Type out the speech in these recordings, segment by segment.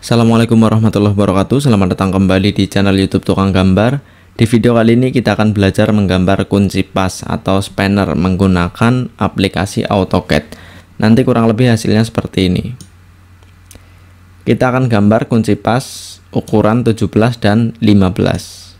Assalamualaikum warahmatullahi wabarakatuh Selamat datang kembali di channel youtube tukang gambar Di video kali ini kita akan belajar menggambar kunci pas atau spanner menggunakan aplikasi AutoCAD Nanti kurang lebih hasilnya seperti ini Kita akan gambar kunci pas ukuran 17 dan 15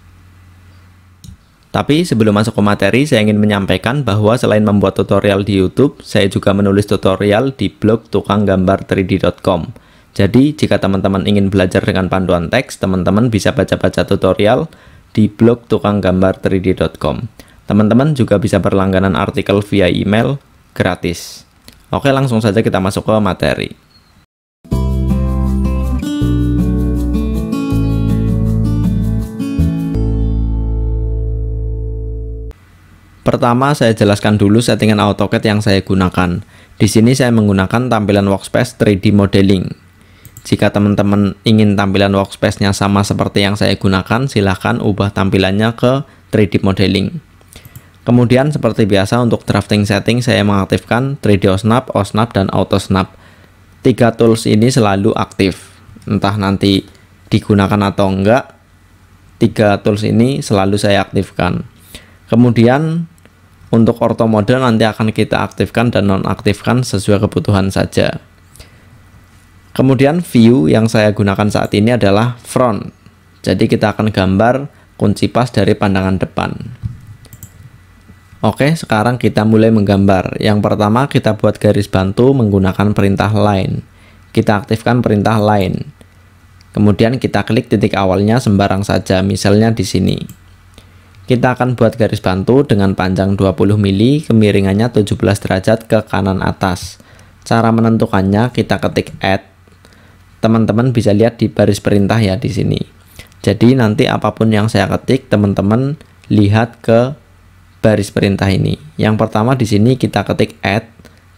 tapi sebelum masuk ke materi, saya ingin menyampaikan bahwa selain membuat tutorial di YouTube, saya juga menulis tutorial di blog tukanggambar3d.com. Jadi, jika teman-teman ingin belajar dengan panduan teks, teman-teman bisa baca-baca tutorial di blog tukanggambar3d.com. Teman-teman juga bisa berlangganan artikel via email gratis. Oke, langsung saja kita masuk ke materi. Pertama, saya jelaskan dulu settingan AutoCAD yang saya gunakan. Di sini saya menggunakan tampilan workspace 3D modeling. Jika teman-teman ingin tampilan workspace-nya sama seperti yang saya gunakan, silahkan ubah tampilannya ke 3D Modeling. Kemudian seperti biasa untuk drafting setting saya mengaktifkan 3D Osnap, Osnap, dan Auto Snap. Tiga tools ini selalu aktif. Entah nanti digunakan atau enggak, tiga tools ini selalu saya aktifkan. Kemudian untuk Ortho mode nanti akan kita aktifkan dan nonaktifkan sesuai kebutuhan saja. Kemudian view yang saya gunakan saat ini adalah front. Jadi kita akan gambar kunci pas dari pandangan depan. Oke, sekarang kita mulai menggambar. Yang pertama kita buat garis bantu menggunakan perintah line. Kita aktifkan perintah line. Kemudian kita klik titik awalnya sembarang saja, misalnya di sini. Kita akan buat garis bantu dengan panjang 20 mili, kemiringannya 17 derajat ke kanan atas. Cara menentukannya kita ketik add teman-teman bisa lihat di baris perintah ya di sini. Jadi nanti apapun yang saya ketik, teman-teman lihat ke baris perintah ini. Yang pertama di sini kita ketik add,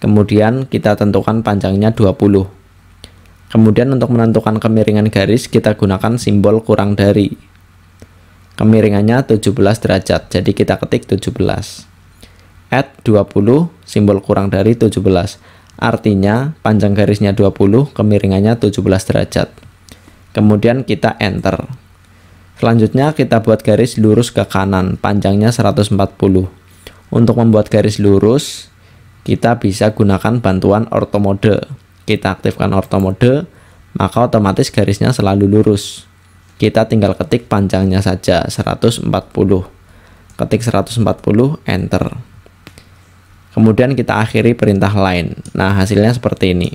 kemudian kita tentukan panjangnya 20. Kemudian untuk menentukan kemiringan garis kita gunakan simbol kurang dari. Kemiringannya 17 derajat, jadi kita ketik 17. Add 20, simbol kurang dari 17 Artinya panjang garisnya 20, kemiringannya 17 derajat. Kemudian kita enter. Selanjutnya kita buat garis lurus ke kanan, panjangnya 140. Untuk membuat garis lurus, kita bisa gunakan bantuan ortomode. Kita aktifkan ortomode, maka otomatis garisnya selalu lurus. Kita tinggal ketik panjangnya saja 140. Ketik 140, enter. Kemudian kita akhiri perintah lain. Nah, hasilnya seperti ini.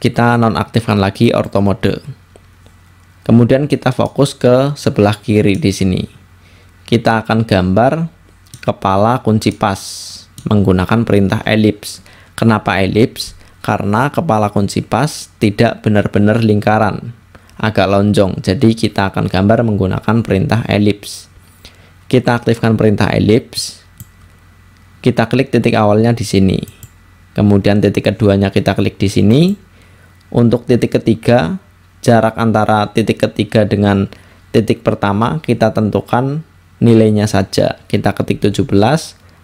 Kita nonaktifkan lagi orto mode. Kemudian kita fokus ke sebelah kiri di sini. Kita akan gambar kepala kunci pas menggunakan perintah ellipse. Kenapa ellipse? Karena kepala kunci pas tidak benar-benar lingkaran, agak lonjong. Jadi kita akan gambar menggunakan perintah ellipse. Kita aktifkan perintah ellipse kita klik titik awalnya di sini. Kemudian titik keduanya kita klik di sini. Untuk titik ketiga, jarak antara titik ketiga dengan titik pertama kita tentukan nilainya saja. Kita ketik 17,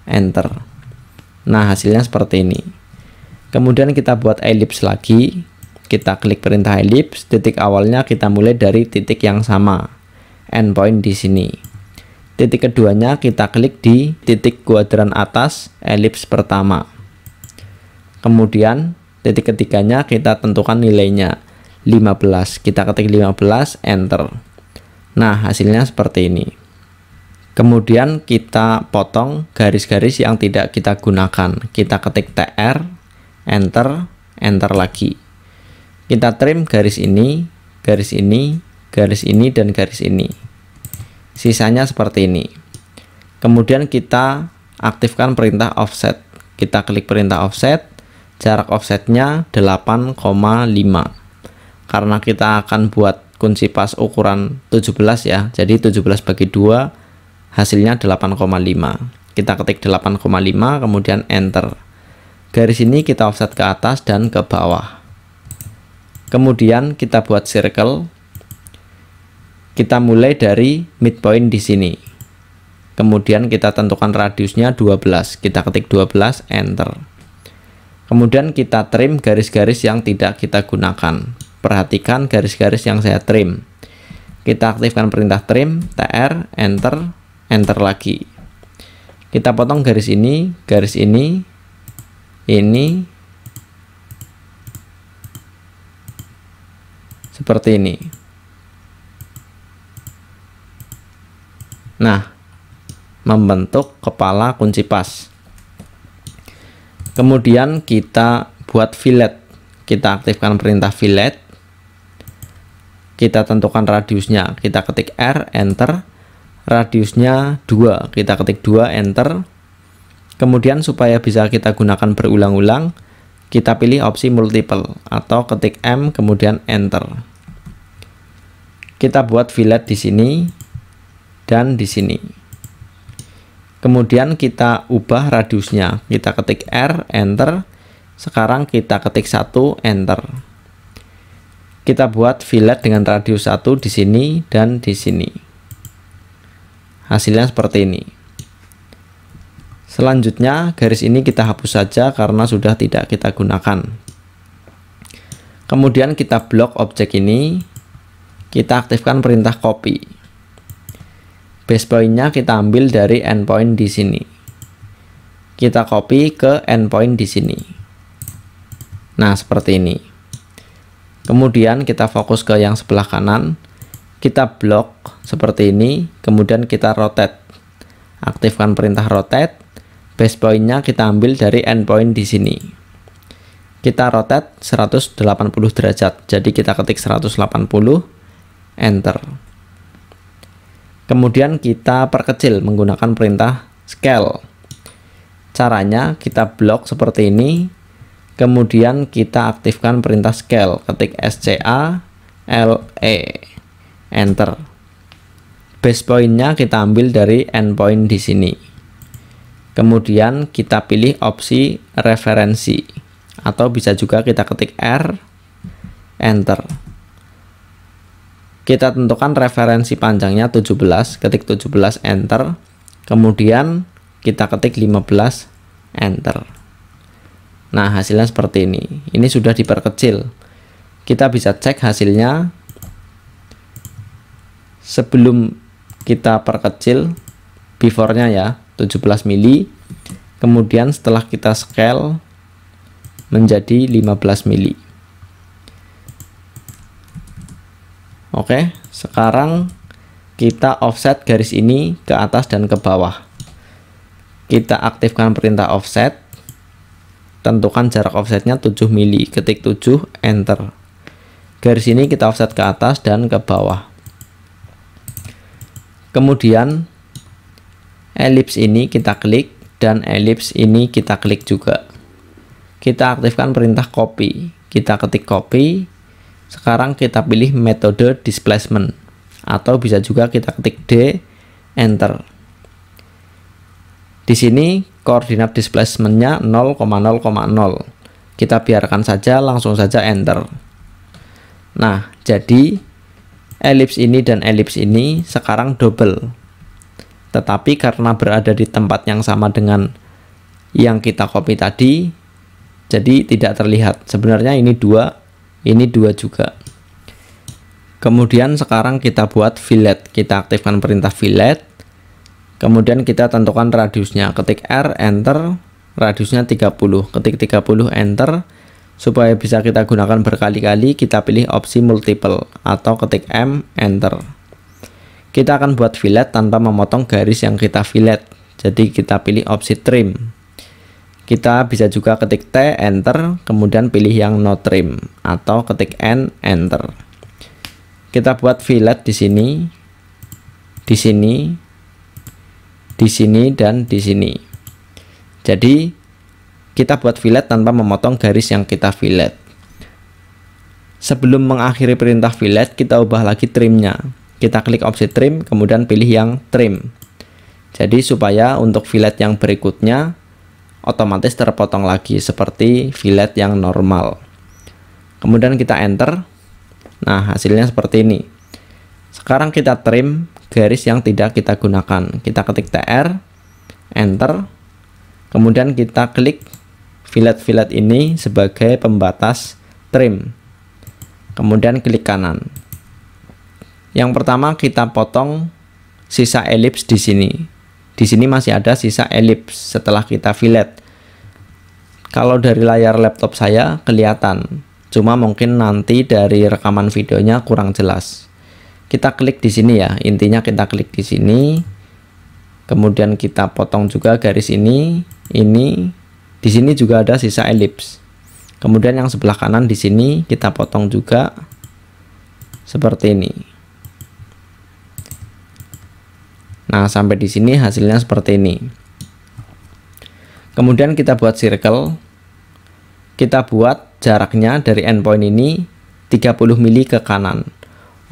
enter. Nah, hasilnya seperti ini. Kemudian kita buat ellipse lagi. Kita klik perintah ellipse, titik awalnya kita mulai dari titik yang sama. Endpoint di sini. Titik keduanya kita klik di titik kuadran atas elips pertama. Kemudian titik ketiganya kita tentukan nilainya 15. Kita ketik 15 enter. Nah, hasilnya seperti ini. Kemudian kita potong garis-garis yang tidak kita gunakan. Kita ketik TR enter, enter lagi. Kita trim garis ini, garis ini, garis ini dan garis ini sisanya seperti ini kemudian kita aktifkan perintah offset kita klik perintah offset jarak offsetnya 8,5 karena kita akan buat kunci pas ukuran 17 ya jadi 17 bagi 2 hasilnya 8,5 kita ketik 8,5 kemudian enter garis ini kita offset ke atas dan ke bawah kemudian kita buat circle kita mulai dari midpoint di sini kemudian kita tentukan radiusnya 12 kita ketik 12 enter kemudian kita trim garis-garis yang tidak kita gunakan perhatikan garis-garis yang saya trim kita aktifkan perintah trim tr enter enter lagi kita potong garis ini garis ini ini seperti ini Nah, membentuk kepala kunci pas. Kemudian kita buat fillet. Kita aktifkan perintah fillet. Kita tentukan radiusnya. Kita ketik R, enter. Radiusnya 2. Kita ketik 2, enter. Kemudian supaya bisa kita gunakan berulang-ulang, kita pilih opsi multiple atau ketik M kemudian enter. Kita buat fillet di sini dan di sini. Kemudian kita ubah radiusnya. Kita ketik R, enter. Sekarang kita ketik 1, enter. Kita buat fillet dengan radius 1 di sini dan di sini. Hasilnya seperti ini. Selanjutnya garis ini kita hapus saja karena sudah tidak kita gunakan. Kemudian kita blok objek ini, kita aktifkan perintah copy base pointnya kita ambil dari endpoint di sini kita copy ke endpoint di sini nah seperti ini kemudian kita fokus ke yang sebelah kanan kita blok seperti ini kemudian kita rotate aktifkan perintah rotate base pointnya kita ambil dari endpoint di sini kita rotate 180 derajat jadi kita ketik 180 enter Kemudian kita perkecil menggunakan perintah scale. Caranya kita blok seperti ini, kemudian kita aktifkan perintah scale, ketik SCA LE. Enter. Base pointnya kita ambil dari endpoint di sini. Kemudian kita pilih opsi referensi atau bisa juga kita ketik R enter. Kita tentukan referensi panjangnya 17, ketik 17 enter. Kemudian kita ketik 15 enter. Nah, hasilnya seperti ini. Ini sudah diperkecil. Kita bisa cek hasilnya sebelum kita perkecil before-nya ya, 17 mili. Kemudian setelah kita scale menjadi 15 mili. Oke, sekarang kita offset garis ini ke atas dan ke bawah. Kita aktifkan perintah offset. Tentukan jarak offsetnya 7 mili. Ketik 7, enter. Garis ini kita offset ke atas dan ke bawah. Kemudian elips ini kita klik dan elips ini kita klik juga. Kita aktifkan perintah copy. Kita ketik copy sekarang kita pilih metode displacement atau bisa juga kita ketik D enter. Di sini koordinat displacementnya 0,0,0. Kita biarkan saja langsung saja enter. Nah, jadi elips ini dan elips ini sekarang double. Tetapi karena berada di tempat yang sama dengan yang kita copy tadi, jadi tidak terlihat. Sebenarnya ini dua ini dua juga kemudian sekarang kita buat fillet kita aktifkan perintah fillet kemudian kita tentukan radiusnya ketik R enter radiusnya 30 ketik 30 enter supaya bisa kita gunakan berkali-kali kita pilih opsi multiple atau ketik M enter kita akan buat fillet tanpa memotong garis yang kita fillet jadi kita pilih opsi trim kita bisa juga ketik T, Enter, kemudian pilih yang no trim atau ketik N, Enter. Kita buat fillet di sini, di sini, di sini, dan di sini. Jadi, kita buat fillet tanpa memotong garis yang kita fillet. Sebelum mengakhiri perintah fillet, kita ubah lagi trimnya. Kita klik opsi trim, kemudian pilih yang trim. Jadi supaya untuk fillet yang berikutnya otomatis terpotong lagi seperti fillet yang normal. Kemudian kita enter. Nah, hasilnya seperti ini. Sekarang kita trim garis yang tidak kita gunakan. Kita ketik TR, enter. Kemudian kita klik fillet-fillet ini sebagai pembatas trim. Kemudian klik kanan. Yang pertama kita potong sisa elips di sini. Di sini masih ada sisa elips setelah kita fillet. Kalau dari layar laptop saya kelihatan, cuma mungkin nanti dari rekaman videonya kurang jelas. Kita klik di sini ya, intinya kita klik di sini. Kemudian kita potong juga garis ini, ini. Di sini juga ada sisa elips. Kemudian yang sebelah kanan di sini kita potong juga seperti ini. Nah, sampai di sini hasilnya seperti ini. Kemudian kita buat circle. Kita buat jaraknya dari endpoint ini 30 mili ke kanan.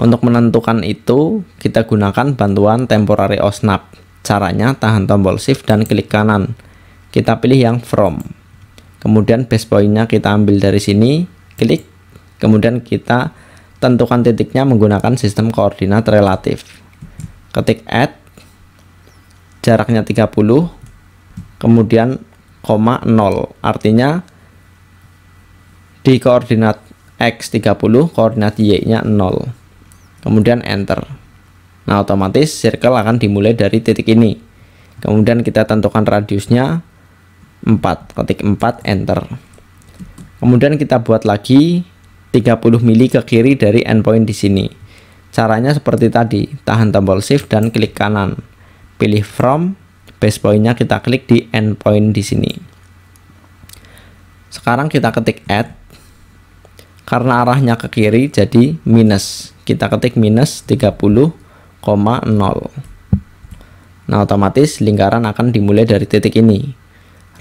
Untuk menentukan itu, kita gunakan bantuan temporary osnap. Caranya tahan tombol shift dan klik kanan. Kita pilih yang from. Kemudian base pointnya kita ambil dari sini, klik. Kemudian kita tentukan titiknya menggunakan sistem koordinat relatif. Ketik add jaraknya 30 kemudian koma 0 artinya di koordinat X 30 koordinat Y nya 0 kemudian enter nah otomatis circle akan dimulai dari titik ini kemudian kita tentukan radiusnya 4 ketik 4 enter kemudian kita buat lagi 30 mili ke kiri dari endpoint di sini caranya seperti tadi tahan tombol shift dan klik kanan pilih from base pointnya kita klik di endpoint di sini sekarang kita ketik add karena arahnya ke kiri jadi minus kita ketik minus 30,0 nah otomatis lingkaran akan dimulai dari titik ini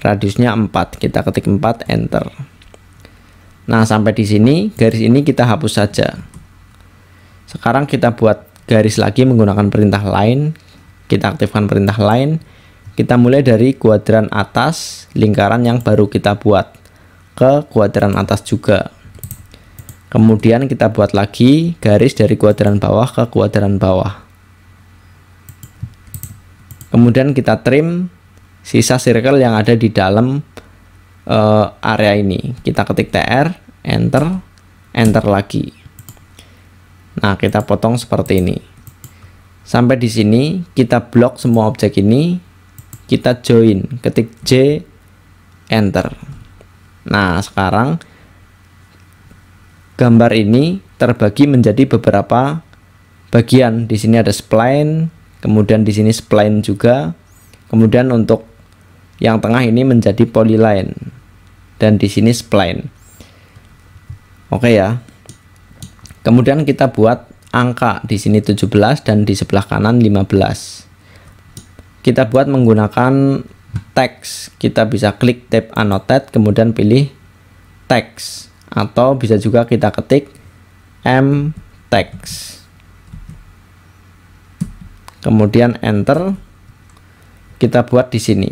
radiusnya 4 kita ketik 4 enter nah sampai di sini garis ini kita hapus saja sekarang kita buat garis lagi menggunakan perintah line kita aktifkan perintah line kita mulai dari kuadran atas lingkaran yang baru kita buat ke kuadran atas juga kemudian kita buat lagi garis dari kuadran bawah ke kuadran bawah kemudian kita trim sisa circle yang ada di dalam uh, area ini kita ketik tr enter enter lagi nah kita potong seperti ini sampai di sini kita blok semua objek ini kita join ketik J enter nah sekarang gambar ini terbagi menjadi beberapa bagian di sini ada spline kemudian di sini spline juga kemudian untuk yang tengah ini menjadi polyline dan di sini spline oke ya kemudian kita buat angka di sini 17 dan di sebelah kanan 15 kita buat menggunakan teks kita bisa klik tab annotate kemudian pilih teks atau bisa juga kita ketik m teks kemudian enter kita buat di sini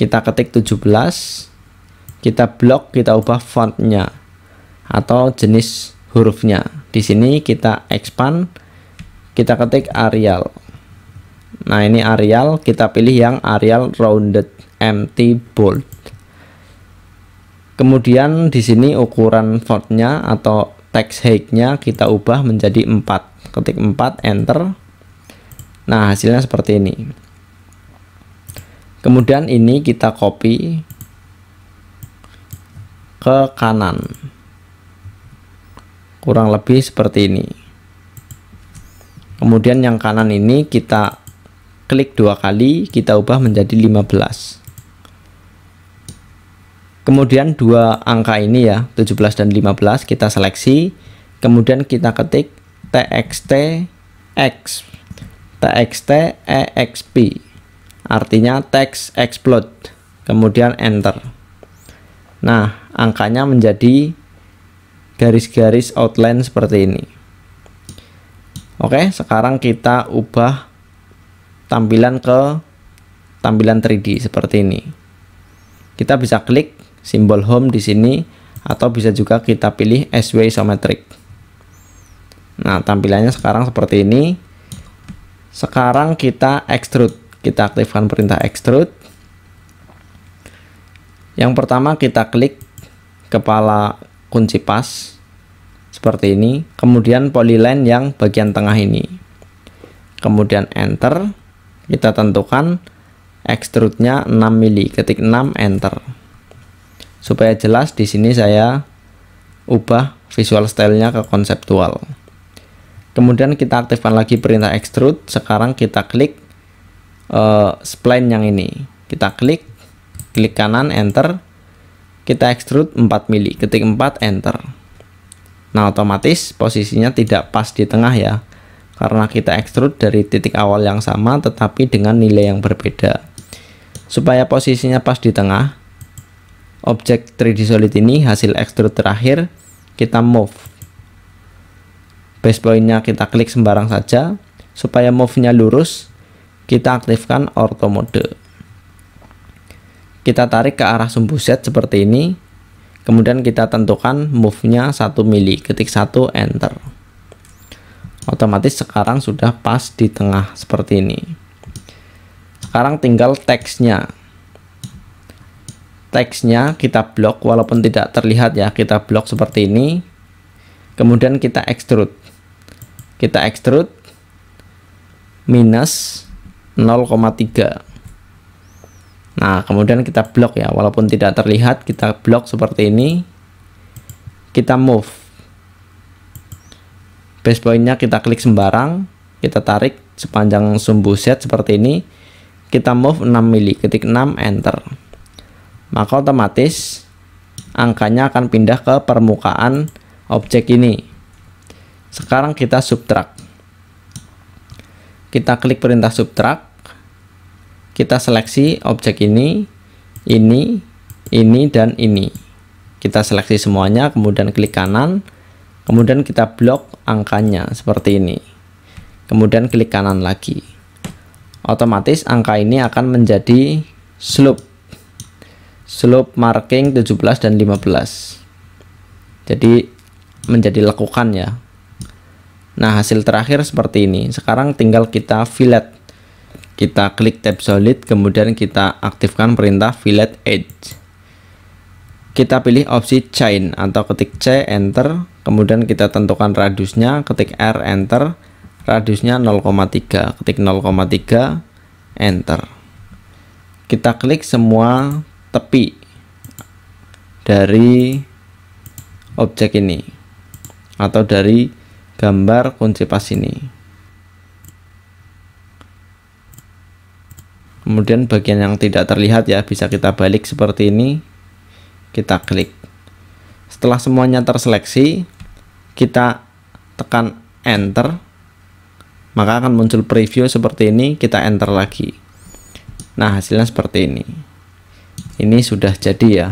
kita ketik 17 kita blok kita ubah fontnya atau jenis hurufnya. Di sini kita expand, kita ketik Arial. Nah, ini Arial, kita pilih yang Arial rounded empty bold. Kemudian di sini ukuran fontnya atau text height-nya kita ubah menjadi 4. Ketik 4 enter. Nah, hasilnya seperti ini. Kemudian ini kita copy ke kanan kurang lebih seperti ini kemudian yang kanan ini kita klik dua kali kita ubah menjadi 15 kemudian dua angka ini ya 17 dan 15 kita seleksi kemudian kita ketik txt x txt exp artinya text explode kemudian enter nah angkanya menjadi garis-garis outline seperti ini Oke sekarang kita ubah tampilan ke tampilan 3D seperti ini kita bisa klik simbol home di sini atau bisa juga kita pilih SW isometric nah tampilannya sekarang seperti ini sekarang kita extrude kita aktifkan perintah extrude yang pertama kita klik kepala kunci pas seperti ini kemudian polyline yang bagian tengah ini kemudian enter kita tentukan extrude-nya 6 mili ketik 6 enter supaya jelas di sini saya ubah visual style-nya ke konseptual kemudian kita aktifkan lagi perintah extrude sekarang kita klik uh, spline yang ini kita klik klik kanan enter kita extrude 4 mili ketik 4 enter nah otomatis posisinya tidak pas di tengah ya karena kita extrude dari titik awal yang sama tetapi dengan nilai yang berbeda supaya posisinya pas di tengah objek 3D solid ini hasil extrude terakhir kita move base pointnya kita klik sembarang saja supaya move nya lurus kita aktifkan ortho mode kita tarik ke arah sumbu Z seperti ini kemudian kita tentukan move-nya 1 mili ketik 1 enter otomatis sekarang sudah pas di tengah seperti ini sekarang tinggal teksnya teksnya kita blok walaupun tidak terlihat ya kita blok seperti ini kemudian kita extrude kita extrude minus 0,3 Nah, kemudian kita blok ya, walaupun tidak terlihat, kita blok seperti ini. Kita move. Base point-nya kita klik sembarang, kita tarik sepanjang sumbu set seperti ini. Kita move 6 mili, ketik 6 enter. Maka otomatis angkanya akan pindah ke permukaan objek ini. Sekarang kita subtract. Kita klik perintah subtract kita seleksi objek ini ini ini dan ini kita seleksi semuanya kemudian klik kanan kemudian kita blok angkanya seperti ini kemudian klik kanan lagi otomatis angka ini akan menjadi slope slope marking 17 dan 15 jadi menjadi lekukan ya nah hasil terakhir seperti ini sekarang tinggal kita fillet kita klik tab solid kemudian kita aktifkan perintah fillet edge kita pilih opsi chain atau ketik C enter kemudian kita tentukan radiusnya ketik R enter radiusnya 0,3 ketik 0,3 enter kita klik semua tepi dari objek ini atau dari gambar kunci pas ini kemudian bagian yang tidak terlihat ya bisa kita balik seperti ini kita klik setelah semuanya terseleksi kita tekan enter maka akan muncul preview seperti ini kita enter lagi nah hasilnya seperti ini ini sudah jadi ya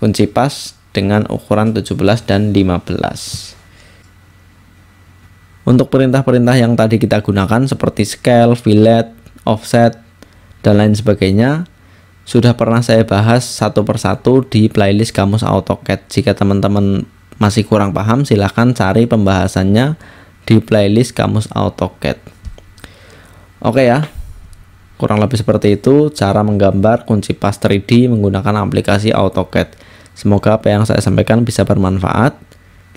kunci pas dengan ukuran 17 dan 15 untuk perintah-perintah yang tadi kita gunakan seperti scale, fillet, offset, dan lain sebagainya sudah pernah saya bahas satu persatu di playlist kamus AutoCAD. Jika teman-teman masih kurang paham, silahkan cari pembahasannya di playlist kamus AutoCAD. Oke ya, kurang lebih seperti itu cara menggambar kunci pas 3D menggunakan aplikasi AutoCAD. Semoga apa yang saya sampaikan bisa bermanfaat.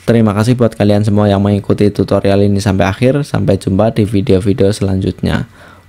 Terima kasih buat kalian semua yang mengikuti tutorial ini sampai akhir. Sampai jumpa di video-video selanjutnya.